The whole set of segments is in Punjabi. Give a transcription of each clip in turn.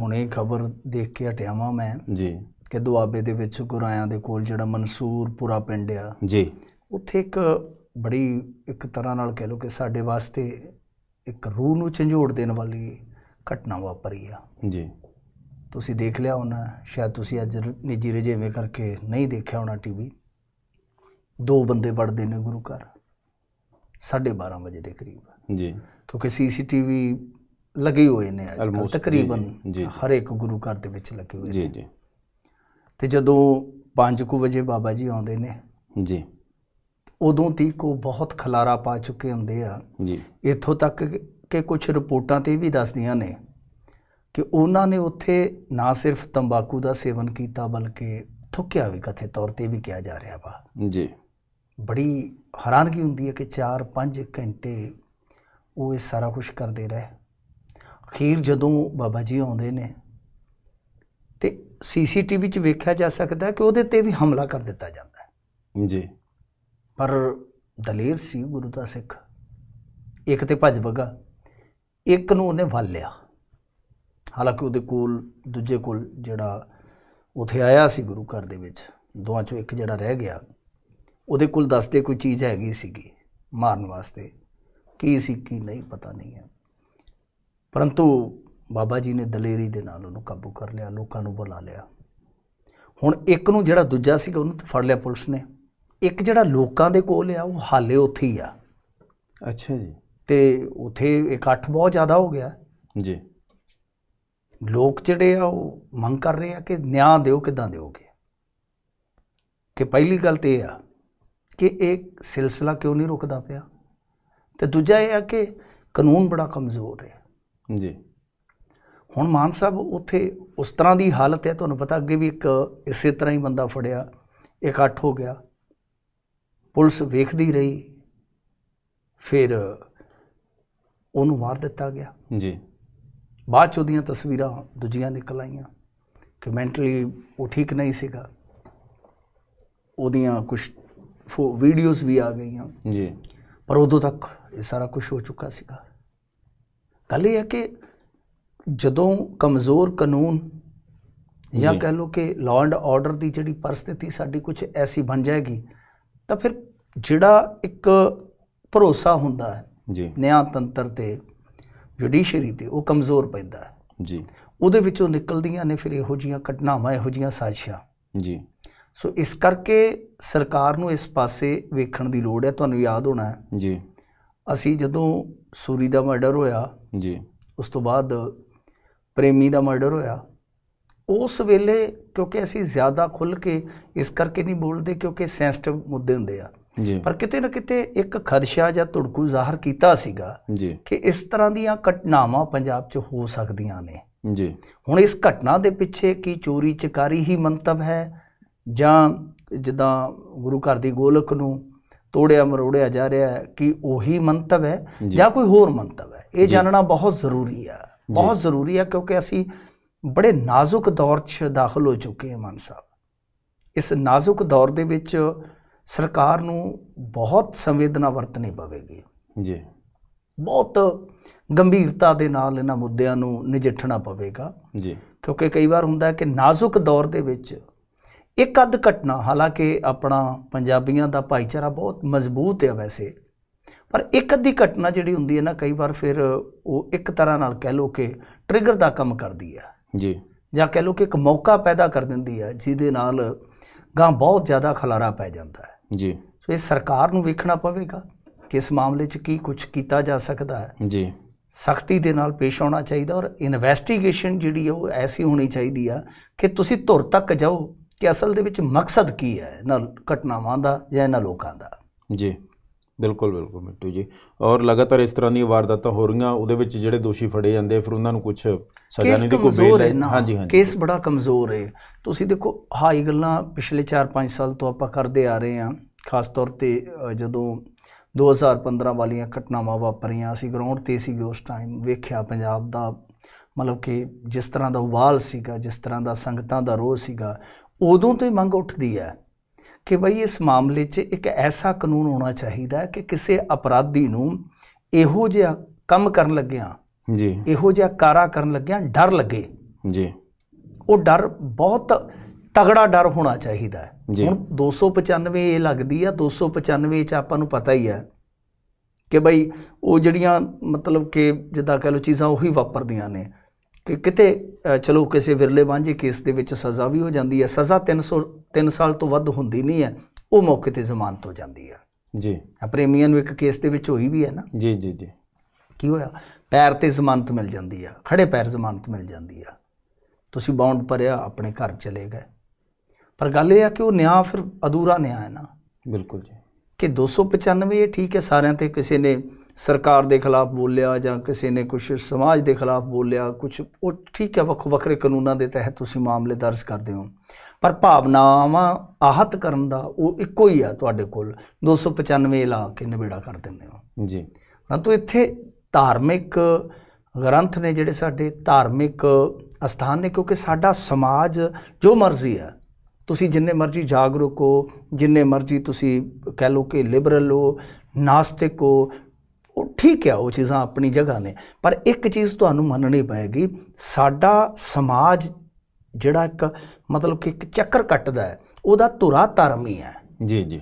ਹੁਣੇ ਖਬਰ ਦੇਖ ਕੇ ਹਟਿਆ ਵਾਂ ਮੈਂ ਜੀ ਕਿ ਦੁਆਬੇ ਦੇ ਵਿੱਚ ਗੁਰਾਇਆਂ ਦੇ ਕੋਲ ਜਿਹੜਾ ਮਨਸੂਰਪੁਰਾ ਪਿੰਡ ਆ ਜੀ ਉੱਥੇ ਇੱਕ ਬੜੀ ਇੱਕ ਤਰ੍ਹਾਂ ਨਾਲ ਕਹਿ ਲਓ ਕਿ ਸਾਡੇ ਵਾਸਤੇ ਇੱਕ ਰੂਹ ਨੂੰ ਝੰਜੋੜ ਦੇਣ ਵਾਲੀ ਘਟਨਾ ਵਾਪਰੀ ਆ ਜੀ ਤੁਸੀਂ ਦੇਖ ਲਿਆ ਹੋਣਾ ਸ਼ਾਇਦ ਤੁਸੀਂ ਅੱਜ ਨਿੱਜੀ ਰਜੇਵੇਂ ਕਰਕੇ ਨਹੀਂ ਦੇਖਿਆ ਹੋਣਾ ਟੀਵੀ ਦੋ ਬੰਦੇ ਵੜਦੇ ਨੇ ਗੁਰੂ ਘਰ 12:30 ਵਜੇ ਦੇ ਕਰੀਬ ਜੀ ਕਿਉਂਕਿ ਸੀਸੀਟੀਵੀ ਲੱਗੇ ਹੋਏ ਨੇ ਅੱਜ ਤਕਰੀਬਨ ਹਰ ਇੱਕ ਗੁਰੂ ਘਰ ਦੇ ਵਿੱਚ ਲੱਗੇ ਹੋਏ ਨੇ ਜੀ ਜੀ ਤੇ ਜਦੋਂ 5:00 ਵਜੇ ਬਾਬਾ ਜੀ ਆਉਂਦੇ ਨੇ ਜੀ ਉਦੋਂ ਤੀ ਕੋ ਬਹੁਤ ਖਲਾਰਾ ਪਾ ਚੁੱਕੇ ਹੁੰਦੇ ਆ ਜੀ ਇੱਥੋਂ ਤੱਕ ਕਿ ਕੁਝ ਰਿਪੋਰਟਾਂ ਤੇ ਵੀ ਦੱਸਦੀਆਂ ਨੇ ਕਿ ਉਹਨਾਂ ਨੇ ਉੱਥੇ ਨਾ ਸਿਰਫ ਤੰਬਾਕੂ ਦਾ ਸੇਵਨ ਕੀਤਾ ਬਲਕਿ ਥੁੱਕਿਆ ਵੀ ਕਥੇ ਤੌਰ ਤੇ ਵੀ ਕਿਹਾ ਜਾ ਰਿਹਾ ਵਾ ਜੀ ਬੜੀ ਹੈਰਾਨਗੀ ਹੁੰਦੀ ਹੈ ਕਿ 4-5 ਘੰਟੇ ਉਹ ਇਹ ਸਾਰਾ ਕੁਝ ਕਰਦੇ ਰਹੇ ਅਖੀਰ ਜਦੋਂ ਬਾਬਾ ਜੀ ਆਉਂਦੇ ਨੇ ਤੇ ਸੀਸੀਟੀਵੀ 'ਚ ਵੇਖਿਆ ਜਾ ਸਕਦਾ ਕਿ ਉਹਦੇ ਤੇ ਵੀ ਹਮਲਾ ਕਰ ਦਿੱਤਾ ਜਾਂਦਾ ਜੀ ਪਰ ਦਲੇਰ ਸੀ ਗੁਰੂ ਦਾ ਸਿੱਖ ਇੱਕ ਤੇ ਭੱਜ ਬਗਾ ਇੱਕ ਨੂੰ ਉਹਨੇ ਵੱਲ ਲਿਆ ਹਾਲਾਂਕਿ ਉਹਦੇ ਕੋਲ ਦੂਜੇ ਕੋਲ ਜਿਹੜਾ ਉਥੇ ਆਇਆ ਸੀ ਗੁਰੂ ਘਰ ਦੇ ਵਿੱਚ ਦੋਆਂ ਚੋਂ ਇੱਕ ਜਿਹੜਾ ਰਹਿ ਗਿਆ ਉਹਦੇ ਕੋਲ ਦੱਸਦੇ ਕੋਈ ਚੀਜ਼ ਹੈਗੀ ਸੀਗੀ ਮਾਰਨ ਵਾਸਤੇ ਕੀ ਸੀ ਕੀ ਨਹੀਂ ਪਤਾ ਨਹੀਂ ਹੈ ਪਰੰਤੂ ਬਾਬਾ ਜੀ ਨੇ ਦਲੇਰੀ ਦੇ ਨਾਲ ਉਹਨੂੰ ਕਾਬੂ ਕਰ ਲਿਆ ਲੋਕਾਂ ਨੂੰ ਬੁਲਾ ਲਿਆ ਹੁਣ ਇੱਕ ਨੂੰ ਜਿਹੜਾ ਦੂਜਾ ਸੀਗਾ ਉਹਨੂੰ ਫੜ ਲਿਆ ਪੁਲਿਸ ਨੇ ਇੱਕ ਜਿਹੜਾ ਲੋਕਾਂ ਦੇ ਕੋਲ ਆ ਉਹ ਹਾਲੇ ਉੱਥੇ ਹੀ ਆ ਅੱਛਾ ਜੀ ਤੇ ਉਥੇ ਇਕੱਠ ਬਹੁਤ ਜ਼ਿਆਦਾ ਹੋ ਗਿਆ ਜੀ ਲੋਕ ਜਿਹੜੇ ਆ ਉਹ ਮੰਗ ਕਰ ਰਹੇ ਆ ਕਿ ਨਿਆਂ ਦਿਓ ਕਿਦਾਂ ਦਿਓਗੇ ਕਿ ਪਹਿਲੀ ਗੱਲ ਤੇ ਇਹ ਆ ਕਿ ਇਹ ਸਿਲਸਿਲਾ ਕਿਉਂ ਨਹੀਂ ਰੁਕਦਾ ਪਿਆ ਤੇ ਦੂਜਾ ਇਹ ਆ ਕਿ ਕਾਨੂੰਨ ਬੜਾ ਕਮਜ਼ੋਰ ਹੈ ਜੀ ਹੁਣ ਮਾਨ ਸਾਹਿਬ ਉੱਥੇ ਉਸ ਤਰ੍ਹਾਂ ਦੀ ਹਾਲਤ ਹੈ ਤੁਹਾਨੂੰ ਪਤਾ ਅੱਗੇ ਵੀ ਇੱਕ ਇਸੇ ਤਰ੍ਹਾਂ ਹੀ ਬੰਦਾ ਫੜਿਆ ਇਕੱਠ ਹੋ ਗਿਆ ਪੁਲਿਸ ਵੇਖਦੀ ਰਹੀ ਫਿਰ ਉਹਨੂੰ ਮਾਰ ਦਿੱਤਾ ਗਿਆ ਜੀ ਬਾਅਦ ਚ ਉਹਦੀਆਂ ਤਸਵੀਰਾਂ ਦੂਜੀਆਂ ਨਿਕਲ ਆਈਆਂ ਕਿ ਮੈਂਟਲੀ ਉਹ ਠੀਕ ਨਹੀਂ ਸੀਗਾ ਉਹਦੀਆਂ ਕੁਝ ਵੀਡੀਓਜ਼ ਵੀ ਆ ਗਈਆਂ ਜੀ ਪਰ ਉਦੋਂ ਤੱਕ ਇਹ ਸਾਰਾ ਕੁਝ ਹੋ ਚੁੱਕਾ ਸੀਗਾ ਗੱਲ ਇਹ ਹੈ ਕਿ ਜਦੋਂ ਕਮਜ਼ੋਰ ਕਾਨੂੰਨ ਜਾਂ ਕਹਿ ਲਓ ਕਿ ਲਾਅ ਐਂਡ ਆਰਡਰ ਦੀ ਜਿਹੜੀ ਪਰਿਸਥਿਤੀ ਸਾਡੀ ਕੁਝ ਐਸੀ ਬਣ ਜਾਏਗੀ ਤਾਂ ਫਿਰ ਜਿਹੜਾ ਇੱਕ ਭਰੋਸਾ ਹੁੰਦਾ ਹੈ ਜੀ ਨਿਆਂ ਤੰਤਰ ਤੇ ਜੁਡੀਸ਼ਰੀ ਤੇ ਉਹ ਕਮਜ਼ੋਰ ਪੈਂਦਾ ਹੈ ਜੀ ਉਹਦੇ ਵਿੱਚੋਂ ਨਿਕਲਦੀਆਂ ਨੇ ਫਿਰ ਇਹੋ ਜੀਆਂ ਘਟਨਾਵਾਂ ਇਹੋ ਜੀਆਂ ਸਾਜ਼ਿਸ਼ਾਂ ਜੀ ਸੋ ਇਸ ਕਰਕੇ ਸਰਕਾਰ ਨੂੰ ਇਸ ਪਾਸੇ ਵੇਖਣ ਦੀ ਲੋੜ ਹੈ ਤੁਹਾਨੂੰ ਯਾਦ ਹੋਣਾ ਹੈ ਜੀ ਅਸੀਂ ਜਦੋਂ ਸੂਰੀ ਦਾ ਮਰਡਰ ਹੋਇਆ ਜੀ ਉਸ ਤੋਂ ਬਾਅਦ ਪ੍ਰੇਮੀ ਦਾ ਮਰਡਰ ਹੋਇਆ ਉਸ ਵੇਲੇ ਕਿਉਂਕਿ ਅਸੀਂ ਜ਼ਿਆਦਾ ਖੁੱਲ ਕੇ ਇਸ ਕਰਕੇ ਨਹੀਂ ਬੋਲਦੇ ਕਿਉਂਕਿ ਸੈਂਸਿਟਿਵ ਮੁੱਦੇ ਹੁੰਦੇ ਆ ਜੀ ਪਰ ਕਿਤੇ ਨਾ ਕਿਤੇ ਇੱਕ ਖਦਸ਼ਾ ਜਾਂ ਧੜਕੂ ਜ਼ਾਹਰ ਕੀਤਾ ਸੀਗਾ ਜੀ ਕਿ ਇਸ ਤਰ੍ਹਾਂ ਦੀਆਂ ਘਟਨਾਵਾਂ ਪੰਜਾਬ 'ਚ ਹੋ ਸਕਦੀਆਂ ਨੇ ਜੀ ਹੁਣ ਇਸ ਘਟਨਾ ਦੇ ਪਿੱਛੇ ਕੀ ਚੋਰੀ ਚਕਾਰੀ ਹੀ ਮੰਤਵ ਹੈ ਜਾਂ ਜਿੱਦਾਂ ਗੁਰੂ ਘਰ ਦੀ ਗੋਲਕ ਨੂੰ ਤੋੜਿਆ ਮਰੋੜਿਆ ਜਾ ਰਿਹਾ ਹੈ ਕਿ ਉਹੀ ਮੰਤਵ ਹੈ ਜਾਂ ਕੋਈ ਹੋਰ ਮੰਤਵ ਹੈ ਇਹ ਜਾਣਨਾ ਬਹੁਤ ਜ਼ਰੂਰੀ ਹੈ ਬਹੁਤ ਜ਼ਰੂਰੀ ਹੈ ਕਿਉਂਕਿ ਅਸੀਂ ਬੜੇ ਨਾਜ਼ੁਕ ਦੌਰ 'ਚ ਦਾਖਲ ਹੋ ਚੁੱਕੇ ਹਾਂ ਮਾਨ ਸਾਹਿਬ ਇਸ ਨਾਜ਼ੁਕ ਦੌਰ ਦੇ ਵਿੱਚ ਸਰਕਾਰ ਨੂੰ ਬਹੁਤ ਸੰਵੇਦਨਾ ਵਰਤਣੀ ਪਵੇਗੀ ਜੀ ਬਹੁਤ ਗੰਭੀਰਤਾ ਦੇ ਨਾਲ ਇਹਨਾਂ ਮੁੱਦਿਆਂ ਨੂੰ ਨਜਿੱਠਣਾ ਪਵੇਗਾ ਜੀ ਕਿਉਂਕਿ ਕਈ ਵਾਰ ਹੁੰਦਾ ਹੈ ਕਿ ਨਾਜ਼ੁਕ ਦੌਰ ਦੇ ਵਿੱਚ ਇੱਕ ਅੱਧ ਘਟਨਾ ਹਾਲਾਂਕਿ ਆਪਣਾ ਪੰਜਾਬੀਆਂ ਦਾ ਭਾਈਚਾਰਾ ਬਹੁਤ ਮਜ਼ਬੂਤ ਹੈ ਵੈਸੇ ਪਰ ਇੱਕ ਅੱਧੀ ਘਟਨਾ ਜਿਹੜੀ ਹੁੰਦੀ ਹੈ ਨਾ ਕਈ ਵਾਰ ਫਿਰ ਉਹ ਇੱਕ ਤਰ੍ਹਾਂ ਨਾਲ ਕਹਿ ਲੋ ਕਿ ਟ੍ਰਿਗਰ ਦਾ ਕੰਮ ਕਰਦੀ ਹੈ ਜੀ ਜਾਂ ਕਹਿ ਲੋ ਕਿ ਇੱਕ ਮੌਕਾ ਪੈਦਾ ਕਰ ਦਿੰਦੀ ਹੈ ਜਿਹਦੇ ਨਾਲ ਗਾਂ ਬਹੁਤ ਜ਼ਿਆਦਾ ਖਲਾਰਾ ਪੈ ਜਾਂਦਾ ਹੈ ਜੀ ਸੋ ਇਹ ਸਰਕਾਰ ਨੂੰ ਵੇਖਣਾ ਪਵੇਗਾ ਕਿ ਇਸ ਮਾਮਲੇ 'ਚ ਕੀ ਕੁਝ ਕੀਤਾ ਜਾ ਸਕਦਾ ਹੈ ਜੀ ਸਖਤੀ ਦੇ ਨਾਲ ਪੇਸ਼ ਆਉਣਾ ਚਾਹੀਦਾ ਔਰ ਇਨਵੈਸਟੀਗੇਸ਼ਨ ਜਿਹੜੀ ਉਹ ਐਸੀ ਹੋਣੀ ਚਾਹੀਦੀ ਆ ਕਿ ਤੁਸੀਂ ਧੁਰ ਤੱਕ ਜਾਓ ਕਿ ਅਸਲ ਦੇ ਵਿੱਚ ਮਕਸਦ ਕੀ ਹੈ ਇਹਨਾਂ ਘਟਨਾਵਾਂ ਦਾ ਜਾਂ ਇਹਨਾਂ ਲੋਕਾਂ ਦਾ ਜੀ ਬਿਲਕੁਲ ਬਿਲਕੁਲ ਮਿੱਟੂ ਜੀ ਔਰ ਲਗਾਤਾਰ ਇਸ ਤਰ੍ਹਾਂ ਦੀਆਂ ਵਾਰਦਾਤਾਂ ਹੋ ਰਹੀਆਂ ਉਹਦੇ ਵਿੱਚ ਜਿਹੜੇ ਦੋਸ਼ੀ ਫੜੇ ਜਾਂਦੇ ਫਿਰ ਉਹਨਾਂ ਨੂੰ ਕੁਝ ਸਜ਼ਾ ਨਹੀਂ ਦੀ ਕੋਈ ਬੇਲ ਹਾਂਜੀ ਹਾਂਜੀ ਕੇਸ ਬੜਾ ਕਮਜ਼ੋਰ ਹੈ ਤੁਸੀਂ ਦੇਖੋ ਹਾਈ ਗੱਲਾਂ ਪਿਛਲੇ 4-5 ਸਾਲ ਤੋਂ ਆਪਾਂ ਕਰਦੇ ਆ ਰਹੇ ਹਾਂ ਖਾਸ ਤੌਰ ਤੇ ਜਦੋਂ 2015 ਵਾਲੀਆਂ ਘਟਨਾਵਾਂ ਵਾਪਰੀਆਂ ਅਸੀਂ ਗਰਾਊਂਡ ਤੇ ਸੀ ਉਸ ਟਾਈਮ ਵੇਖਿਆ ਪੰਜਾਬ ਦਾ ਮਤਲਬ ਕਿ ਜਿਸ ਤਰ੍ਹਾਂ ਦਾ ਉਬਾਲ ਸੀਗਾ ਜਿਸ ਤਰ੍ਹਾਂ ਦਾ ਸੰਗਤਾਂ ਦਾ ਰੋਹ ਸੀਗਾ ਉਦੋਂ ਹੀ ਮੰਗ ਉੱਠਦੀ ਹੈ ਕਿ ਭਈ ਇਸ ਮਾਮਲੇ 'ਚ ਇੱਕ ਐਸਾ ਕਾਨੂੰਨ ਹੋਣਾ ਚਾਹੀਦਾ ਕਿ ਕਿਸੇ ਅਪਰਾਧੀ ਨੂੰ ਇਹੋ ਜਿਹਾ ਕੰਮ ਕਰਨ ਲੱਗਿਆਂ ਜੀ ਇਹੋ ਜਿਹਾ ਕਾਰਾ ਕਰਨ ਲੱਗਿਆਂ ਡਰ ਲੱਗੇ ਜੀ ਉਹ ਡਰ ਬਹੁਤ ਤਗੜਾ ਡਰ ਹੋਣਾ ਚਾਹੀਦਾ ਹੈ ਹੁਣ 295 ਇਹ ਲੱਗਦੀ ਆ 295 ਚ ਆਪਾਂ ਨੂੰ ਪਤਾ ਹੀ ਆ ਕਿ ਭਾਈ ਉਹ ਜਿਹੜੀਆਂ ਮਤਲਬ ਕਿ ਜਿੱਦਾਂ ਕਹ ਲੋ ਚੀਜ਼ਾਂ ਉਹੀ ਵਾਪਰਦੀਆਂ ਨੇ ਕਿ ਕਿਤੇ ਚਲੋ ਕਿਸੇ ਵਿਰਲੇ ਵਾਂਝੇ ਕੇਸ ਦੇ ਵਿੱਚ ਸਜ਼ਾ ਵੀ ਹੋ ਜਾਂਦੀ ਹੈ ਸਜ਼ਾ 300 3 ਸਾਲ ਤੋਂ ਵੱਧ ਹੁੰਦੀ ਨਹੀਂ ਹੈ ਉਹ ਮੌਕੇ ਤੇ ਜ਼ਮਾਨਤ ਹੋ ਜਾਂਦੀ ਹੈ ਜੀ ਪ੍ਰੇਮੀਆਂ ਨੂੰ ਇੱਕ ਕੇਸ ਦੇ ਵਿੱਚ ਹੋਈ ਵੀ ਹੈ ਨਾ ਜੀ ਜੀ ਜੀ ਕੀ ਹੋਇਆ ਪੈਰ ਤੇ ਜ਼ਮਾਨਤ ਮਿਲ ਜਾਂਦੀ ਆ ਖੜੇ ਪੈਰ ਜ਼ਮਾਨਤ ਮਿਲ ਜਾਂਦੀ ਆ ਤੁਸੀਂ ਬੌਂਡ ਭਰਿਆ ਆਪਣੇ ਘਰ ਚਲੇ ਗਏ ਪਰ ਗੱਲ ਇਹ ਆ ਕਿ ਉਹ ਨਿਆਂ ਫਿਰ ਅਧੂਰਾ ਨਿਆਂ ਹੈ ਨਾ ਬਿਲਕੁਲ ਜੀ ਕਿ 295 ਇਹ ਠੀਕ ਹੈ ਸਾਰਿਆਂ ਤੇ ਕਿਸੇ ਨੇ ਸਰਕਾਰ ਦੇ ਖਿਲਾਫ ਬੋਲਿਆ ਜਾਂ ਕਿਸੇ ਨੇ ਕੁਝ ਸਮਾਜ ਦੇ ਖਿਲਾਫ ਬੋਲਿਆ ਕੁਝ ਉਹ ਠੀਕ ਹੈ ਵੱਖ ਵੱਖਰੇ ਕਾਨੂੰਨਾਂ ਦੇ ਤਹਿਤ ਤੁਸੀਂ ਮਾਮਲੇ ਦਰਜ ਕਰਦੇ ਹੋ ਪਰ ਭਾਵਨਾਵਾਂ ਆਹਤ ਕਰਨ ਦਾ ਉਹ ਇੱਕੋ ਹੀ ਆ ਤੁਹਾਡੇ ਕੋਲ 295 ਲਾ ਕੇ ਨਿਬੇੜਾ ਕਰ ਦਿੰਦੇ ਹੋ ਜੀ ਪਰੰਤੂ ਇੱਥੇ ਧਾਰਮਿਕ ਗ੍ਰੰਥ ਨੇ ਜਿਹੜੇ ਸਾਡੇ ਧਾਰਮਿਕ ਅਸਥਾਨ ਨੇ ਕਿਉਂਕਿ ਸਾਡਾ ਸਮਾਜ ਜੋ ਮਰਜ਼ੀ ਹੈ ਤੁਸੀਂ ਜਿੰਨੇ ਮਰਜ਼ੀ ਜਾਗਰੂਕ ਹੋ ਜਿੰਨੇ ਮਰਜ਼ੀ ਤੁਸੀਂ ਕਹਿ ਲਓ ਕਿ ਲਿਬਰਲ ਹੋ ਨਾਸਤਿਕ ਹੋ ਉਹ ਠੀਕ ਹੈ ਉਹ ਚੀਜ਼ਾਂ ਆਪਣੀ ਜਗ੍ਹਾ ਨੇ ਪਰ ਇੱਕ ਚੀਜ਼ ਤੁਹਾਨੂੰ ਮੰਨਣੀ ਪਏਗੀ ਸਾਡਾ ਸਮਾਜ ਜਿਹੜਾ ਇੱਕ ਮਤਲਬ ਕਿ ਇੱਕ ਚੱਕਰ ਕੱਟਦਾ ਹੈ ਉਹਦਾ ਧੁਰਾ ਧਰਮ ਹੀ ਹੈ ਜੀ ਜੀ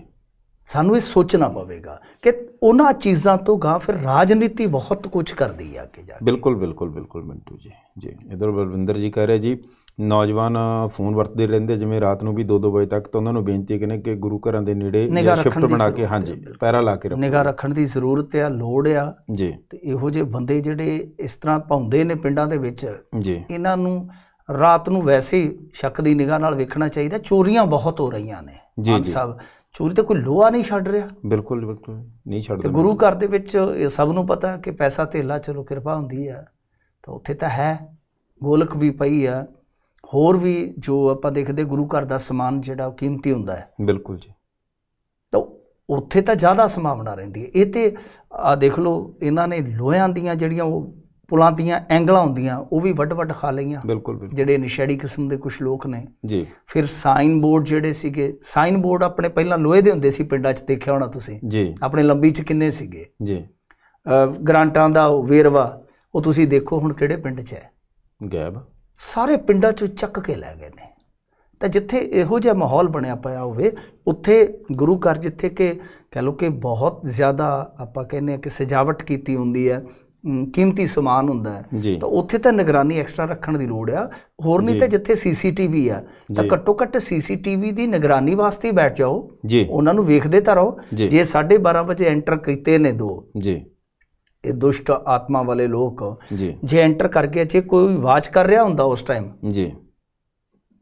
ਸਾਨੂੰ ਇਹ ਸੋਚਣਾ ਪਵੇਗਾ ਕਿ ਉਹਨਾਂ ਚੀਜ਼ਾਂ ਤੋਂ ਗਾ ਫਿਰ ਰਾਜਨੀਤੀ ਬਹੁਤ ਕੁਝ ਕਰਦੀ ਆ ਅੱਗੇ ਜਾ ਕੇ ਬਿਲਕੁਲ ਬਿਲਕੁਲ ਬਿਲਕੁਲ ਮਿੰਟੂ ਜੀ ਜੀ ਇਧਰ ਬਲਵਿੰਦਰ ਜੀ ਕਹਿ ਰਹੇ ਜੀ ਨੌਜਵਾਨ ਫੋਨ ਵਰਤਦੇ ਰਹਿੰਦੇ ਜਿਵੇਂ ਰਾਤ ਨੂੰ ਵੀ 2-2 ਵਜੇ ਤੱਕ ਤਾਂ ਉਹਨਾਂ ਨੂੰ ਬੇਨਤੀ ਕਰਨੇ ਕਿ ਗੁਰੂ ਘਰਾਂ ਦੇ ਨੇੜੇ ਸ਼ਿਫਟ ਬਣਾ ਕੇ ਹਾਂਜੀ ਪੈਰਾ ਲਾ ਕੇ ਰੱਖੋ ਨਿਗਾਹ ਰੱਖਣ ਦੀ ਜ਼ਰੂਰਤ ਆ ਲੋੜ ਆ ਜੀ ਤੇ ਇਹੋ ਜਿਹੇ ਬੰਦੇ ਜਿਹੜੇ ਇਸ ਤਰ੍ਹਾਂ ਪਾਉਂਦੇ ਨੇ ਪਿੰਡਾਂ ਦੇ ਵਿੱਚ ਜੀ ਇਹਨਾਂ ਨੂੰ ਰਾਤ ਨੂੰ ਵੈਸੇ ਸ਼ੱਕ ਦੀ ਨਿਗਾਹ ਨਾਲ ਵੇਖਣਾ ਚਾਹੀਦਾ ਚੋਰੀਆਂ ਬਹੁਤ ਹੋ ਰਹੀਆਂ ਨੇ ਜੀ ਜੀ ਸਾਹਿਬ ਚੋਰੀ ਤੇ ਕੋਈ ਲੋਹਾ ਨਹੀਂ ਛੱਡ ਰਿਹਾ ਬਿਲਕੁਲ ਬਿਲਕੁਲ ਨਹੀਂ ਛੱਡਦਾ ਤੇ ਗੁਰੂ ਘਰ ਦੇ ਵਿੱਚ ਇਹ ਸਭ ਨੂੰ ਪਤਾ ਕਿ ਪੈਸਾ ਧੇਲਾ ਚਲੋ ਕਿਰਪਾ ਹੁੰਦੀ ਆ ਤਾਂ ਉੱਥੇ ਤਾਂ ਹੈ ਗੋਲਕ ਵੀ ਪਈ ਆ ਹੋਰ ਵੀ ਜੋ ਆਪਾਂ ਦੇਖਦੇ ਗੁਰੂ ਘਰ ਦਾ ਸਮਾਨ ਜਿਹੜਾ ਉਹ ਕੀਮਤੀ ਹੁੰਦਾ ਹੈ ਬਿਲਕੁਲ ਜੀ ਤਾਂ ਉੱਥੇ ਤਾਂ ਜ਼ਿਆਦਾ ਸੰਭਾਵਨਾ ਰਹਿੰਦੀ ਹੈ ਇਹ ਤੇ ਆ ਦੇਖ ਲਓ ਇਹਨਾਂ ਨੇ ਲੋਹਿਆਂ ਦੀਆਂ ਜਿਹੜੀਆਂ ਉਹ ਪੁਲਾਂ ਦੀਆਂ ਐਂਗਲਾਂ ਹੁੰਦੀਆਂ ਉਹ ਵੀ ਵੱਡ ਵੱਡ ਖਾ ਲਈਆਂ ਬਿਲਕੁਲ ਜਿਹੜੇ ਨਿਸ਼ੜੀ ਕਿਸਮ ਦੇ ਕੁਝ ਲੋਕ ਨੇ ਜੀ ਫਿਰ ਸਾਈਨ ਬੋਰਡ ਜਿਹੜੇ ਸੀਗੇ ਸਾਈਨ ਬੋਰਡ ਆਪਣੇ ਪਹਿਲਾਂ ਲੋਹੇ ਦੇ ਹੁੰਦੇ ਸੀ ਪਿੰਡਾਂ 'ਚ ਦੇਖਿਆ ਹੋਣਾ ਤੁਸੀਂ ਜੀ ਆਪਣੇ ਲੰਬੀ 'ਚ ਕਿੰਨੇ ਸੀਗੇ ਜੀ ਗ੍ਰਾਂਟਾਂ ਦਾ ਵੇਰਵਾ ਉਹ ਤੁਸੀਂ ਦੇਖੋ ਹੁਣ ਕਿਹੜੇ ਪਿੰਡ 'ਚ ਹੈ ਗਾਇਬ ਸਾਰੇ ਪਿੰਡਾਂ ਚੋਂ ਚੱਕ ਕੇ ਲੈ ਗਏ ਨੇ ਤਾਂ ਜਿੱਥੇ ਇਹੋ ਜਿਹਾ ਮਾਹੌਲ ਬਣਿਆ ਪਿਆ ਹੋਵੇ ਉੱਥੇ ਗੁਰੂ ਘਰ ਜਿੱਥੇ ਕਿ ਕਹ ਲੋ ਕਿ ਬਹੁਤ ਜ਼ਿਆਦਾ ਆਪਾਂ ਕਹਿੰਦੇ ਆ ਕਿ ਸਜਾਵਟ ਕੀਤੀ ਹੁੰਦੀ ਹੈ ਕੀਮਤੀ ਸਮਾਨ ਹੁੰਦਾ ਹੈ ਤਾਂ ਉੱਥੇ ਤਾਂ ਨਿਗਰਾਨੀ ਐਕਸਟਰਾ ਰੱਖਣ ਦੀ ਲੋੜ ਆ ਹੋਰ ਨਹੀਂ ਤਾਂ ਜਿੱਥੇ ਸੀਸੀਟੀਵੀ ਆ ਤਾਂ ਘੱਟੋ ਘੱਟ ਸੀਸੀਟੀਵੀ ਦੀ ਨਿਗਰਾਨੀ ਵਾਸਤੇ ਬੈਠ ਜਾਓ ਉਹਨਾਂ ਨੂੰ ਵੇਖਦੇ ਤਾਂ ਰਹੋ ਜੇ 12:30 ਵਜੇ ਐਂਟਰ ਕੀਤੇ ਨੇ ਦੋ ਜੀ ਇਹ ਦੁਸ਼ਟ ਆਤਮਾ ਵਾਲੇ ਲੋਕ ਜੇ ਐਂਟਰ ਕਰਕੇ ਜੇ ਕੋਈ ਵਾਚ ਕਰ ਰਿਹਾ ਹੁੰਦਾ ਉਸ ਟਾਈਮ ਜੀ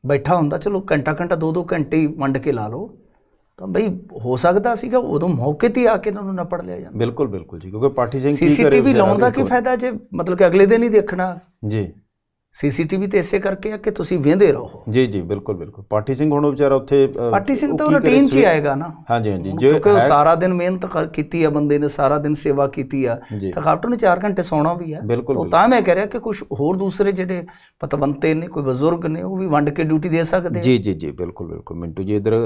ਬੈਠਾ ਹੁੰਦਾ ਚਲੋ ਘੰਟਾ ਘੰਟਾ ਦੋ ਦੋ ਘੰਟੇ ਵੰਡ ਕੇ ਲਾ ਲਓ ਤਾਂ ਬਈ ਹੋ ਸਕਦਾ ਸੀਗਾ ਉਦੋਂ ਮੌਕੇ ਤੇ ਆ ਕੇ ਇਹਨਾਂ ਨੂੰ ਨਪੜ ਲਿਆ ਜਾਂਦਾ ਬਿਲਕੁਲ ਬਿਲਕੁਲ ਜੀ ਕਿਉਂਕਿ ਪਾਰਟੀ ਸਿੰਘ ਕੀ ਕਰੇ ਸੀਸੀਟੀਵੀ ਲਾਉਣ ਦਾ ਕੀ ਫਾਇਦਾ ਜੇ ਮਤਲਬ ਕਿ ਅਗਲੇ ਦਿਨ ਹੀ ਦੇਖਣਾ ਜੀ ਸੀਸੀਟੀਵੀ ਤੇ ਇਸੇ ਕਰਕੇ ਆ ਕਿ ਤੁਸੀਂ ਵੇਂਦੇ ਰਹੋ ਜੀ ਜੀ ਬਿਲਕੁਲ ਬਿਲਕੁਲ ਪਾਰਟੀ ਸਿੰਘ ਹੁਣ ਵਿਚਾਰਾ ਉੱਥੇ ਪਾਰਟੀ ਸਿੰਘ ਤਾਂ ਰੂਟੀਨ 'ਚ ਹੀ ਆਏਗਾ ਨਾ ਹਾਂਜੀ ਹਾਂਜੀ ਕਿਉਂਕਿ ਉਹ ਸਾਰਾ ਦਿਨ ਮਿਹਨਤ ਕੀਤੀ ਆ ਬੰਦੇ ਨੇ ਸਾਰਾ ਦਿਨ ਸੇਵਾ ਕੀਤੀ ਆ ਥਕਾਵਟ ਨੂੰ 4 ਘੰਟੇ ਸੌਣਾ ਵੀ ਆ ਉਹ ਤਾਂ ਮੈਂ ਕਹਿ ਰਿਹਾ ਕਿ ਕੁਝ ਹੋਰ ਦੂਸਰੇ ਜਿਹੜੇ ਪਤਵੰਤੇ ਨੇ ਕੋਈ ਬਜ਼ੁਰਗ ਨੇ ਉਹ ਵੀ ਵੰਡ ਕੇ ਡਿਊਟੀ ਦੇ ਸਕਦੇ ਜੀ ਜੀ ਜੀ ਬਿਲਕੁਲ ਬਿਲਕੁਲ ਮਿੰਟੂ ਜੀ ਇਧਰ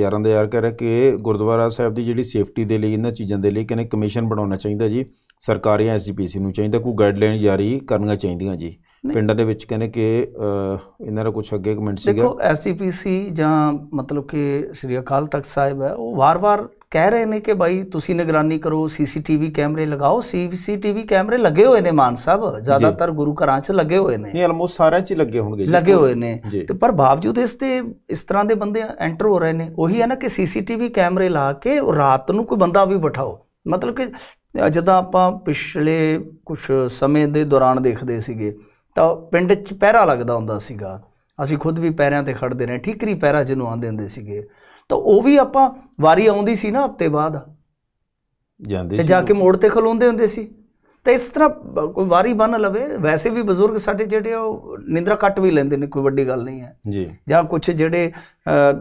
ਯਾਰਾਂ ਦੇ ਯਾਰ ਕਹਿ ਰਿਹਾ ਕਿ ਗੁਰਦੁਆਰਾ ਸਾਹਿਬ ਦੀ ਜਿਹੜੀ ਸੇਫਟੀ ਦੇ ਲਈ ਇਹਨਾਂ ਚੀਜ਼ਾਂ ਦੇ ਲਈ ਕਿਨੇ ਕਮਿਸ਼ਨ ਬਣਾਉਣਾ ਚਾਹੀਦਾ ਜੀ ਸਰਕਾਰੀ ਐਸਜੀਪੀਸੀ ਨੂੰ ਚਾਹੀਦਾ ਕੋਈ ਗਾਈਡਲਾਈਨ ਜਾਰੀ ਕਰਨੀਆਂ ਚਾਹੀਦੀਆਂ ਜੀ ਪਿੰਡਾਂ ਦੇ ਵਿੱਚ ਕਹਿੰਦੇ ਕਿ ਇਹਨਾਂ ਦਾ ਕੁਝ ਅੱਗੇ ਕਮੈਂਟ ਸੀਗਾ ਦੇਖੋ ਐਸਟੀਪੀਸੀ ਜਾਂ ਮਤਲਬ ਕਿ ਸ੍ਰੀ ਅਕਾਲ ਤਖਤ ਸਾਹਿਬ ਹੈ ਉਹ ਵਾਰ-ਵਾਰ ਕਹਿ ਰਹੇ ਨੇ ਕਿ ਭਾਈ ਤੁਸੀਂ ਨਿਗਰਾਨੀ ਕਰੋ ਸੀਸੀਟੀਵੀ ਕੈਮਰੇ ਲਗਾਓ ਸੀਸੀਟੀਵੀ ਕੈਮਰੇ ਲੱਗੇ ਹੋਏ ਨੇ ਮਾਨ ਸਾਹਿਬ ਜ਼ਿਆਦਾਤਰ ਗੁਰੂ ਘਰਾਂ 'ਚ ਲੱਗੇ ਹੋਏ ਨੇ ਨਹੀਂ ਆਲਮੋਸਟ ਸਾਰਿਆਂ 'ਚ ਲੱਗੇ ਹੋਣਗੇ ਲੱਗੇ ਹੋਏ ਨੇ ਤੇ ਪਰ ਬਾਵਜੂਦ ਇਸ ਤੇ ਇਸ ਤਰ੍ਹਾਂ ਦੇ ਬੰਦੇ ਐਂਟਰ ਹੋ ਰਹੇ ਨੇ ਉਹੀ ਹੈ ਨਾ ਕਿ ਸੀਸੀਟੀਵੀ ਕੈਮਰੇ ਲਾ ਕੇ ਰਾਤ ਨੂੰ ਕੋਈ ਬੰਦਾ ਵੀ ਬਿਠਾਓ ਮਤਲਬ ਕਿ ਜਦੋਂ ਆਪਾਂ ਪਿਛਲੇ ਕੁਝ ਸਮੇਂ ਦੇ ਦੌਰਾਨ ਦੇਖਦੇ ਸੀਗੇ ਤਾਂ ਪਿੰਡ 'ਚ ਪਹਿਰਾ ਲੱਗਦਾ ਹੁੰਦਾ ਸੀਗਾ ਅਸੀਂ ਖੁਦ ਵੀ ਪਹਿਰਿਆਂ ਤੇ ਖੜਦੇ ਰਹੇ ਠੀਕਰੀ ਪੈਰਾ ਜਿਹਨੂੰ ਆਂਦੇ ਹੁੰਦੇ ਸੀਗੇ ਤਾਂ ਉਹ ਵੀ ਆਪਾਂ ਵਾਰੀ ਆਉਂਦੀ ਸੀ ਨਾ ਹਫਤੇ ਬਾਅਦ ਜਾਂਦੇ ਸੀ ਤੇ ਜਾ ਕੇ ਮੋੜ ਤੇ ਖਲੋਂਦੇ ਹੁੰਦੇ ਸੀ ਤਾਂ ਇਸ ਤਰ੍ਹਾਂ ਕੋਈ ਵਾਰੀ ਬੰਨ ਲਵੇ ਵੈਸੇ ਵੀ ਬਜ਼ੁਰਗ ਸਾਡੇ ਜਿਹੜੇ ਉਹ ਨਿੰਦਰਾ ਕੱਟ ਵੀ ਲੈਂਦੇ ਨੇ ਕੋਈ ਵੱਡੀ ਗੱਲ ਨਹੀਂ ਹੈ ਜੀ ਜਾਂ ਕੁਝ ਜਿਹੜੇ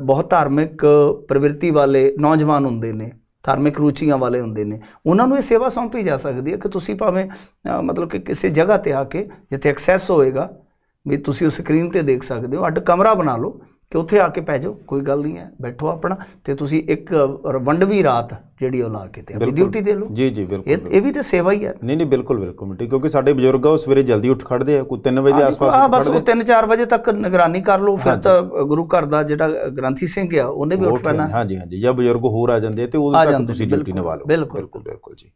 ਬਹੁਤ ਧਾਰਮਿਕ ਪ੍ਰਵਿਰਤੀ ਵਾਲੇ ਨੌਜਵਾਨ ਹੁੰਦੇ ਨੇ ਧਾਰਮਿਕ ਰੁਚੀਆਂ ਵਾਲੇ ਹੁੰਦੇ ਨੇ ਉਹਨਾਂ ਨੂੰ ਇਹ ਸੇਵਾ ਸੌਂਪੀ ਜਾ ਸਕਦੀ ਹੈ ਕਿ ਤੁਸੀਂ ਭਾਵੇਂ ਮਤਲਬ ਕਿ ਕਿਸੇ ਜਗ੍ਹਾ ਤੇ ਆ ਕੇ ਜਿੱਥੇ ਐਕਸੈਸ ਹੋਏਗਾ ਵੀ ਤੁਸੀਂ ਉਹ ਸਕਰੀਨ ਤੇ ਦੇਖ ਸਕਦੇ ਹੋ ਅੱਡ ਕਮਰਾ ਬਣਾ ਲਓ ਤੇ ਉੱਥੇ ਆ ਕੇ ਪੈ ਜਾਓ ਕੋਈ ਗੱਲ ਨਹੀਂ ਹੈ ਬੈਠੋ ਆਪਣਾ ਤੇ ਤੁਸੀਂ ਇੱਕ ਵੰਡਵੀ ਰਾਤ ਜਿਹੜੀ ਉਹ ਲਾ ਕੇ ਤੇ ਆਪਣੀ ਡਿਊਟੀ ਦੇ ਲਓ ਜੀ ਜੀ ਬਿਲਕੁਲ ਇਹ ਵੀ ਤੇ ਸੇਵਾ ਹੀ ਹੈ ਨਹੀਂ ਨਹੀਂ ਬਿਲਕੁਲ ਬਿਲਕੁਲ ਮਿੱਟੀ ਕਿਉਂਕਿ ਸਾਡੇ ਬਜ਼ੁਰਗ ਆ ਉਹ ਸਵੇਰੇ ਜਲਦੀ ਉੱਠ ਖੜਦੇ ਆ ਕੋਈ 3 ਵਜੇ ਆਸ-ਪਾਸ ਆ ਬਸ ਉਹ 3-4 ਵਜੇ ਤੱਕ ਨਿਗਰਾਨੀ ਕਰ ਲਓ ਫਿਰ ਤਾਂ ਗੁਰੂ ਘਰ ਦਾ ਜਿਹੜਾ ਗ੍ਰੰਥੀ ਸਿੰਘ ਆ ਉਹਨੇ ਵੀ ਉੱਠ ਪੈਣਾ ਹਾਂਜੀ ਹਾਂਜੀ ਜਾਂ ਬਜ਼ੁਰਗ ਹੋਰ ਆ ਜਾਂਦੇ ਤੇ ਉਹਦੇ ਤੱਕ ਤੁਸੀਂ ਡਿਊਟੀ ਨਿਭਾ ਲਓ ਬਿਲਕੁਲ ਬਿਲਕੁਲ ਜੀ